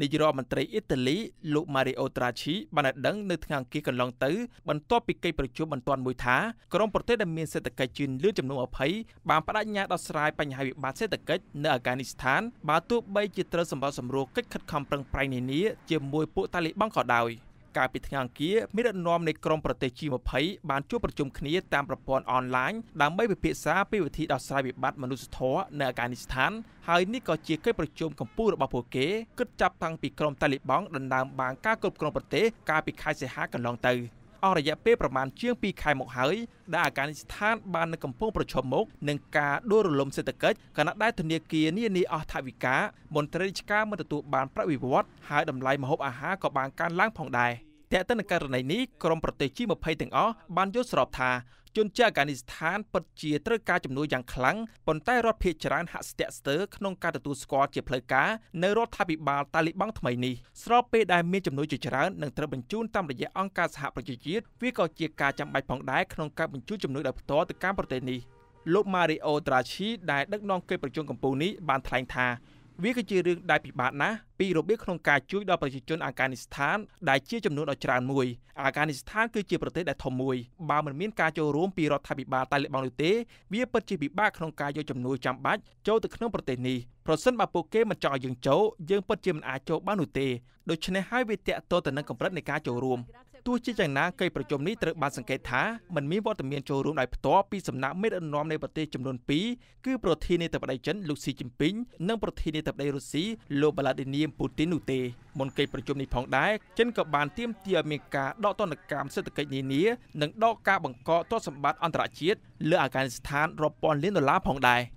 នាយរដ្ឋមន្ត្រីអ៊ីតាលី លោក Mario Draghi បានឲ្យដឹងនៅថ្ងៃអង្គារកន្លងទៅបន្ទាប់ពីកិច្ចប្រជុំបន្ទាន់មួយថាក្រុមប្រទេសដែលមានសេដ្ឋកិច្ចជឿនលឿនចំនួន20បានបដិញ្ញាដោះស្រាយបញ្ហាវិបត្តិសេដ្ឋកិច្ចនៅអាហ្គានីស្ថានបើទោះបីជាត្រូវសម្របសម្រួលកិច្ចខិតខំប្រឹងប្រែងនានាជាមួយពួកតាលីបង់ក៏ដោយ។កាលពីថ្ងៃអង្គារមានដឹកនាំនៃក្រមប្រទេស G20 បានជួបប្រជុំគ្នាតាមប្រព័ន្ធអនឡាញដើម្បីពិភាក្សាពីវិធីដោះស្រាយវិបត្តិមនុស្សធម៌នៅអាហ្គានីស្ថានហើយនេះក៏ជាកិច្ចប្រជុំកំពូលរបស់ពួកគេគិតចាប់តាំងពីក្រមតាលីបង់ដណ្ដើមបានការគ្រប់គ្រងប្រទេសកាលពីខែសីហាកន្លងទៅអស់រយៈពេលប្រមាណជាង2ខែមកហើយដែលអាការនីស្ថានបាននៅកំពុងប្រឈមមុខនឹងការដួលរលំសេដ្ឋកិច្ចគណៈដែលធនាគារនានាអស់ថវិកាមន្ត្រីរាជការមិនទទួលបានប្រាក់វិវត្តហើយតម្លៃម្ហូបអាហារក៏បានកើនឡើងផងដែរ។តែទៅនឹងករណីនេះក្រមប្រទេស G20 ទាំងអស់បានយល់ស្របថាជនជាតិអាហ្គានីស្ថានពិតជាត្រូវការជំនួយយ៉ាងខ្លាំងប៉ុន្តែរដ្ឋភាគច្រើនហាក់ស្ទាក់ស្ទើរក្នុងការទទួលស្គាល់ជាផ្លូវការនៅរដ្ឋាភិបាលតាលីបង់ថ្មីនេះស្របពេលដែលមានជំនួយជាច្រើននឹងត្រូវបញ្ជូនតាមរយៈអង្គការសហប្រជាជាតិវាក៏ជាការចាំបាច់ផងដែរក្នុងការបញ្ជូនជំនួយដោយផ្ទាល់ទៅកាន់ប្រទេសនេះលោក Mario Draghi ដែលដឹកនាំកិច្ចប្រជុំកម្ពុជានេះបានថ្លែងថាវាគឺជារឿងដែលពិបាកណាស់ពីរបៀបក្នុងការជួយដល់ប្រជាជនអាហ្គានីស្ថានដែលជាចំនួនដ៏ច្រើនមួយអាហ្គានីស្ថានគឺជាប្រទេសដែលធំមួយបើមិនមានការចូលរួមពីរដ្ឋាភិបាលតាលីបង់នោះទេវាពិតជាពិបាកក្នុងការយកជំនួយចាំបាច់ចូលទៅក្នុងប្រទេសនេះប្រសិនបើពួកគេមិនចង់ឲ្យយើងចូលយើងពិតជាមិនអាចចូលបាននោះទេដូច្នេះហើយវាតាក់ទងទៅនឹងកម្រិតនៃការចូលរួមទោះជាយ៉ាងណាកិច្ចប្រជុំនេះត្រូវបានសង្កេតថាมันមានវត្តមានចូលរួមដោយផ្ទាល់ពីសំណាក់មេដឹកនាំនៃប្រទេសចំនួន2គឺប្រធានាធិបតីចិនលោកស៊ីជីនពីងនិងប្រធានាធិបតីរុស្ស៊ីលោកវ្លាឌីមៀយាមពូទីននោះទេមុនកិច្ចប្រជុំនេះផងដែរចិនក៏បានទាមទារឲ្យមានការដកទណ្ឌកម្មសេដ្ឋកិច្ចនានា និងដកការបង្កទ្រព្យសម្បត្តិអន្តរជាតិលើអាហ្គានីស្ថានរាប់ពាន់លានដុល្លារផងដែរ។